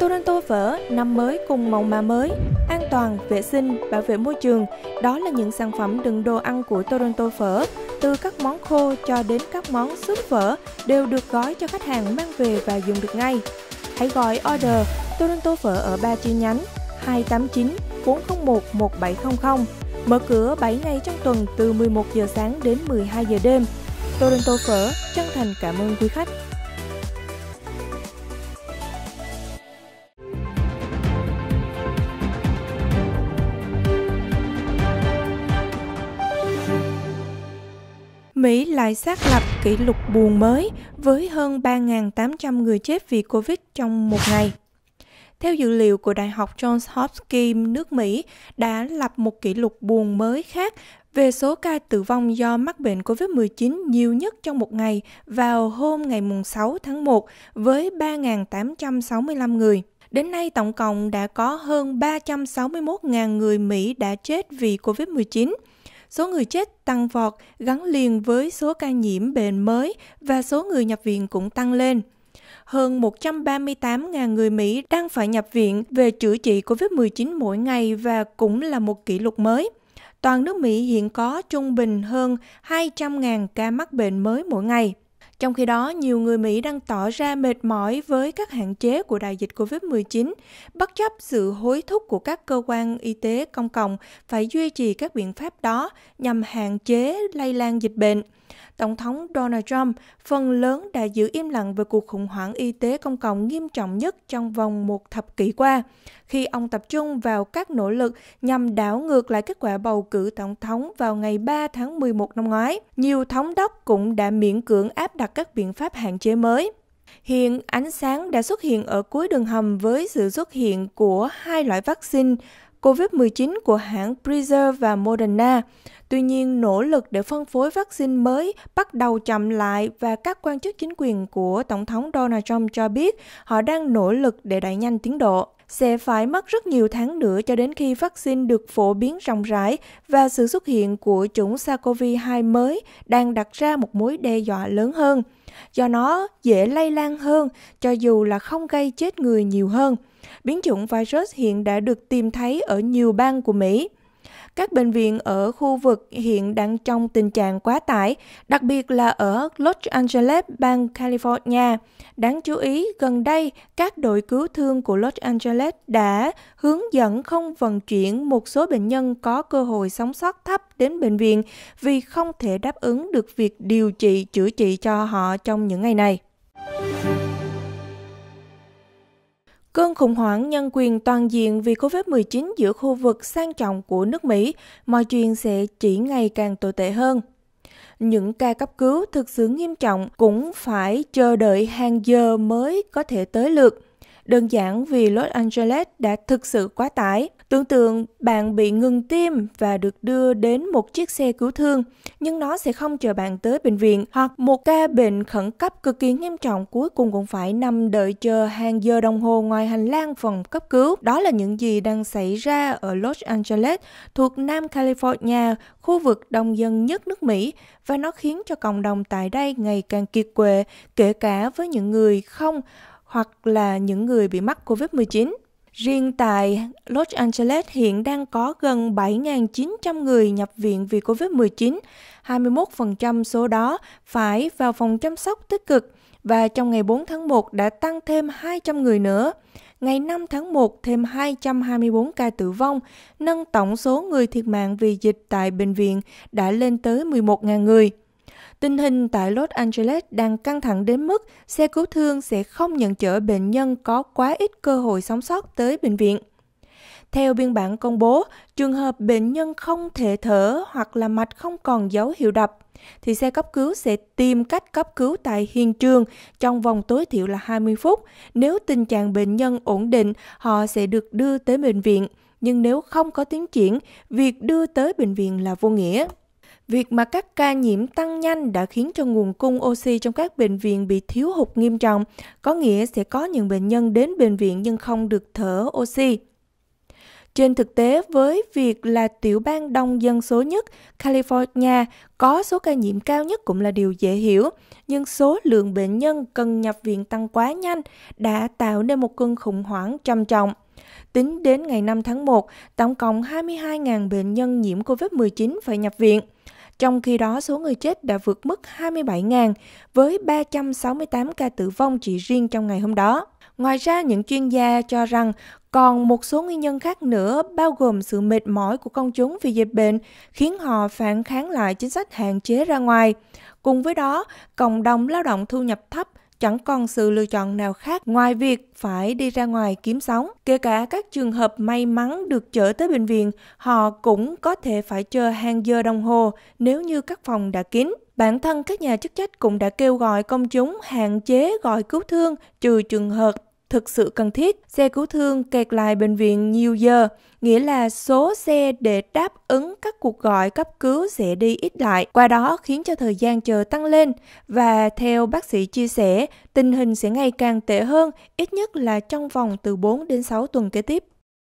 Toronto phở, năm mới cùng màu mà mới, an toàn, vệ sinh, bảo vệ môi trường, đó là những sản phẩm đựng đồ ăn của Toronto phở. Từ các món khô cho đến các món súp phở đều được gói cho khách hàng mang về và dùng được ngay. Hãy gọi order Toronto phở ở 3 chi nhánh 289 401 1700. Mở cửa 7 ngày trong tuần từ 11 giờ sáng đến 12 giờ đêm. Toronto phở chân thành cảm ơn quý khách. Mỹ lại xác lập kỷ lục buồn mới với hơn 3.800 người chết vì Covid trong một ngày. Theo dữ liệu của Đại học Johns Hopkins nước Mỹ đã lập một kỷ lục buồn mới khác về số ca tử vong do mắc bệnh COVID-19 nhiều nhất trong một ngày vào hôm ngày 6 tháng 1 với 3.865 người. Đến nay, tổng cộng đã có hơn 361.000 người Mỹ đã chết vì COVID-19. Số người chết tăng vọt gắn liền với số ca nhiễm bệnh mới và số người nhập viện cũng tăng lên. Hơn 138.000 người Mỹ đang phải nhập viện về chữa trị COVID-19 mỗi ngày và cũng là một kỷ lục mới. Toàn nước Mỹ hiện có trung bình hơn 200.000 ca mắc bệnh mới mỗi ngày. Trong khi đó, nhiều người Mỹ đang tỏ ra mệt mỏi với các hạn chế của đại dịch COVID-19, bất chấp sự hối thúc của các cơ quan y tế công cộng phải duy trì các biện pháp đó nhằm hạn chế lây lan dịch bệnh. Tổng thống Donald Trump phần lớn đã giữ im lặng về cuộc khủng hoảng y tế công cộng nghiêm trọng nhất trong vòng một thập kỷ qua, khi ông tập trung vào các nỗ lực nhằm đảo ngược lại kết quả bầu cử tổng thống vào ngày 3 tháng 11 năm ngoái. Nhiều thống đốc cũng đã miễn cưỡng áp đặt các biện pháp hạn chế mới. Hiện ánh sáng đã xuất hiện ở cuối đường hầm với sự xuất hiện của hai loại vaccine COVID-19 của hãng Pfizer và Moderna. Tuy nhiên, nỗ lực để phân phối vaccine mới bắt đầu chậm lại và các quan chức chính quyền của Tổng thống Donald Trump cho biết họ đang nỗ lực để đẩy nhanh tiến độ sẽ phải mất rất nhiều tháng nữa cho đến khi vaccine được phổ biến rộng rãi và sự xuất hiện của chủng SARS-CoV-2 mới đang đặt ra một mối đe dọa lớn hơn. Do nó dễ lây lan hơn, cho dù là không gây chết người nhiều hơn. Biến chủng virus hiện đã được tìm thấy ở nhiều bang của Mỹ. Các bệnh viện ở khu vực hiện đang trong tình trạng quá tải, đặc biệt là ở Los Angeles, bang California. Đáng chú ý, gần đây, các đội cứu thương của Los Angeles đã hướng dẫn không vận chuyển một số bệnh nhân có cơ hội sống sót thấp đến bệnh viện vì không thể đáp ứng được việc điều trị chữa trị cho họ trong những ngày này. Cơn khủng hoảng nhân quyền toàn diện vì COVID-19 giữa khu vực sang trọng của nước Mỹ, mọi chuyện sẽ chỉ ngày càng tồi tệ hơn. Những ca cấp cứu thực sự nghiêm trọng cũng phải chờ đợi hàng giờ mới có thể tới lượt. Đơn giản vì Los Angeles đã thực sự quá tải. Tưởng tượng bạn bị ngừng tim và được đưa đến một chiếc xe cứu thương, nhưng nó sẽ không chờ bạn tới bệnh viện hoặc một ca bệnh khẩn cấp cực kỳ nghiêm trọng cuối cùng cũng phải nằm đợi chờ hàng giờ đồng hồ ngoài hành lang phòng cấp cứu. Đó là những gì đang xảy ra ở Los Angeles thuộc Nam California, khu vực đông dân nhất nước Mỹ và nó khiến cho cộng đồng tại đây ngày càng kiệt quệ, kể cả với những người không hoặc là những người bị mắc COVID-19. Riêng tại Los Angeles hiện đang có gần 7.900 người nhập viện vì COVID-19, 21% số đó phải vào phòng chăm sóc tích cực và trong ngày 4 tháng 1 đã tăng thêm 200 người nữa. Ngày 5 tháng 1 thêm 224 ca tử vong, nâng tổng số người thiệt mạng vì dịch tại bệnh viện đã lên tới 11.000 người. Tình hình tại Los Angeles đang căng thẳng đến mức xe cứu thương sẽ không nhận chở bệnh nhân có quá ít cơ hội sống sót tới bệnh viện. Theo biên bản công bố, trường hợp bệnh nhân không thể thở hoặc là mạch không còn dấu hiệu đập, thì xe cấp cứu sẽ tìm cách cấp cứu tại hiện trường trong vòng tối thiểu là 20 phút. Nếu tình trạng bệnh nhân ổn định, họ sẽ được đưa tới bệnh viện. Nhưng nếu không có tiến triển, việc đưa tới bệnh viện là vô nghĩa. Việc mà các ca nhiễm tăng nhanh đã khiến cho nguồn cung oxy trong các bệnh viện bị thiếu hụt nghiêm trọng, có nghĩa sẽ có những bệnh nhân đến bệnh viện nhưng không được thở oxy. Trên thực tế, với việc là tiểu bang đông dân số nhất, California có số ca nhiễm cao nhất cũng là điều dễ hiểu, nhưng số lượng bệnh nhân cần nhập viện tăng quá nhanh đã tạo nên một cơn khủng hoảng trầm trọng. Tính đến ngày 5 tháng 1, tổng cộng 22.000 bệnh nhân nhiễm COVID-19 phải nhập viện. Trong khi đó, số người chết đã vượt mức 27.000 với 368 ca tử vong chỉ riêng trong ngày hôm đó. Ngoài ra, những chuyên gia cho rằng còn một số nguyên nhân khác nữa bao gồm sự mệt mỏi của công chúng vì dịch bệnh khiến họ phản kháng lại chính sách hạn chế ra ngoài. Cùng với đó, cộng đồng lao động thu nhập thấp chẳng còn sự lựa chọn nào khác ngoài việc phải đi ra ngoài kiếm sống. Kể cả các trường hợp may mắn được chở tới bệnh viện, họ cũng có thể phải chờ hàng giờ đồng hồ nếu như các phòng đã kín. Bản thân các nhà chức trách cũng đã kêu gọi công chúng hạn chế gọi cứu thương trừ trường hợp thực sự cần thiết. Xe cứu thương kẹt lại bệnh viện nhiều giờ, nghĩa là số xe để đáp ứng các cuộc gọi cấp cứu sẽ đi ít lại, qua đó khiến cho thời gian chờ tăng lên và theo bác sĩ chia sẻ, tình hình sẽ ngày càng tệ hơn, ít nhất là trong vòng từ 4 đến 6 tuần kế tiếp.